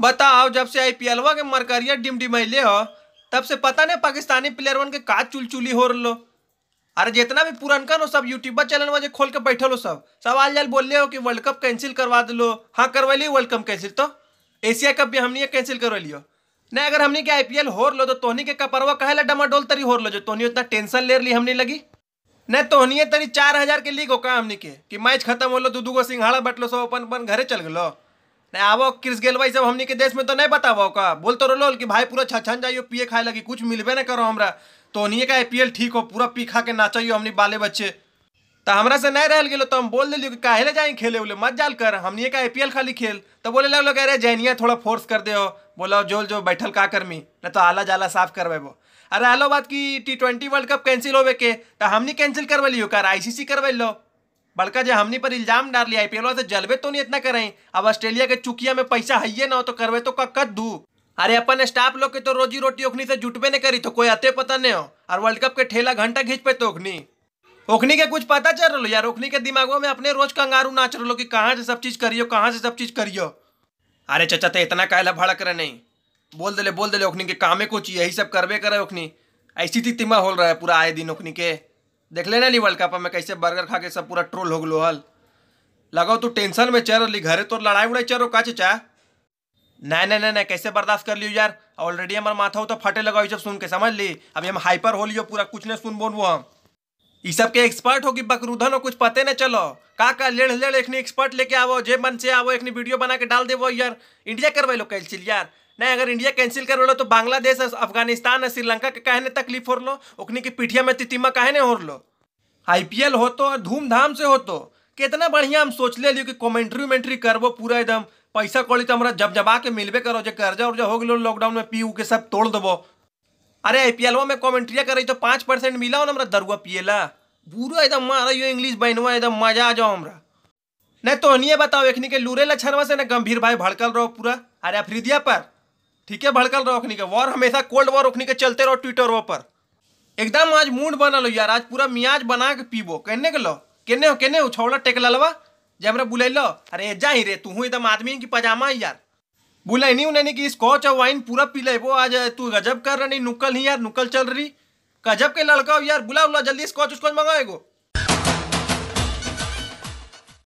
बताओ जब से आई पी एल के मरकरिया डिमडिमैले हो तब से पता नहीं पाकिस्तानी प्लेयरवन के का चुलचुली हो रो अरे जितना भी पुरनका नो सब यूट्यूबर चैनल वजह खोल के बैठे हो सब सवाल जल बोल हो कि वर्ल्ड कप कैंसिल करवा दिलो हाँ लियो वर्ल्ड कप कैंसिल तो एशिया कप भी हमने कैंसिल लियो नहीं अगर हमने के आईपीएल एल लो तो तोहनी के कपरवा कहे ला डमाडोल तरी हो लो जो तोहनी उतना टेंशन ले रही हमने लगी नहीं तोहनी तरी चार हजार के लीग हो का हमने के कि मैच खत्म हो लो दू दू गो सिंघाड़ा लो सब अपन अपन घरे चल गलो आवो क्रिस गेल भाई सब हमनी के देश में तो नहीं बतावो का बोल तो रोलो कि भाई पूरा छछन जाइयो पिए खाए लगी कुछ मिलबे ना करो हमरा तो नहीं का आईपीएल ठीक हो पूरा पी खा के नाचाइयो हमनी बाले बच्चे तो हमरा से नहीं रह गेलो तो हम बोल दिलियो कि काहे ले जाएं खेले उले मत जाल कर हमनी का आईपीएल खाली खेल तो बोले लगलो कह रहे जैनिया थोड़ा फोर्स कर दे हो बोला जो जो बैठल का करमी न तो आला जाला साफ करवेबो अरे आलो बात की T twenty world cup cancel होवे के तो हमनी कैंसिल करवे लियो कर आईसीसी करवे लो बड़का जे हमनी पर इल्जाम डाल लिया आईपीएल से जलवे तो नहीं इतना करें अब ऑस्ट्रेलिया के चुकिया में पैसा ये ना हो तो करवे तो का दू अरे अपन स्टाफ लोग के तो रोजी रोटी ओखनी से जुटबे नहीं करी तो कोई अते पता नहीं हो और वर्ल्ड कप के ठेला घंटा घींच पे तो ओखनी ओखनी के कुछ पता चल रहा यार ओखनी के दिमागो में अपने रोज कंगारू नाच रहा कि कहाँ से सब चीज करियो कहाँ से सब चीज करियो अरे चचा ते इतना कहला भड़क रहे नहीं बोल दिले बोल दिले ओखनी के कामे कुछ यही सब करवे करे ओखनी ऐसी तिमा हो रहा है पूरा आए दिन ओखनी के देख लेना नहीं वर्ल्ड कप में कैसे बर्गर खा के सब पूरा ट्रोल हो गलो हल लगाओ तू टेंशन में चल रही घरे तो लड़ाई उड़ाई चलो का चाचा नहीं नहीं नहीं नहीं कैसे बर्दाश्त कर लियो यार ऑलरेडी हमारे माथा हो तो फटे लगाओ जब सुन के समझ ली अभी हम हाइपर हो लियो पूरा कुछ नहीं सुन वो हम इस सब के एक्सपर्ट हो कि बकरूधन हो कुछ पते नहीं चलो का का लेड़ लेड़ एक एक्सपर्ट लेके आवो जे मन से आवो एक वीडियो बना के डाल देवो यार इंडिया करवाई लो चिल यार नहीं अगर इंडिया कैंसिल कर लो तो बांग्लादेश अफगानिस्तान और श्रीलंका के कहने तकलीफ हो लो उखनी की पीठिया में तितिमा कहने हो लो आईपीएल हो तो धूमधाम से हो तो कितना बढ़िया हम सोच ले लियो कि कॉमेंट्री उमेंट्री करबो पूरा एकदम पैसा कौड़ी तो हमारा जब जबा के मिलबे करो जो कर्जा उर्जा हो गलो लॉकडाउन में पी के सब तोड़ देबो अरे आई आईपीएलवा में कॉमेंट्रिया करे तो पाँच परसेंट मिला ना हमारा दरुआ ला बुरा एकदम मारा यो इंग्लिश बहनवा एकदम मजा आ जाओ हमारा नहीं तो नहीं बताओ एखनी के लूरे लक्षणवा से ना गंभीर भाई भड़कल रहो पूरा अरे अफरीदिया पर ठीक है भड़कल रहो अखनी के वॉर हमेशा कोल्ड वॉर अखनी के चलते रहो ट्विटर पर एकदम आज मूड बना लो यार आज पूरा मियाज बना के पीबो कहने के लो केने हो केने हो छौड़ा टेक ललवा जे बुले लो अरे जा ही रे तू एकदम आदमी की पजामा है यार नहीं उन्हें कि स्कॉच और वाइन पूरा पी लेबो आज तू गजब कर रही नुकल ही यार नुकल चल रही गजब के लड़का हो यार बुला बुला जल्दी स्कॉच उसको मंगाएगा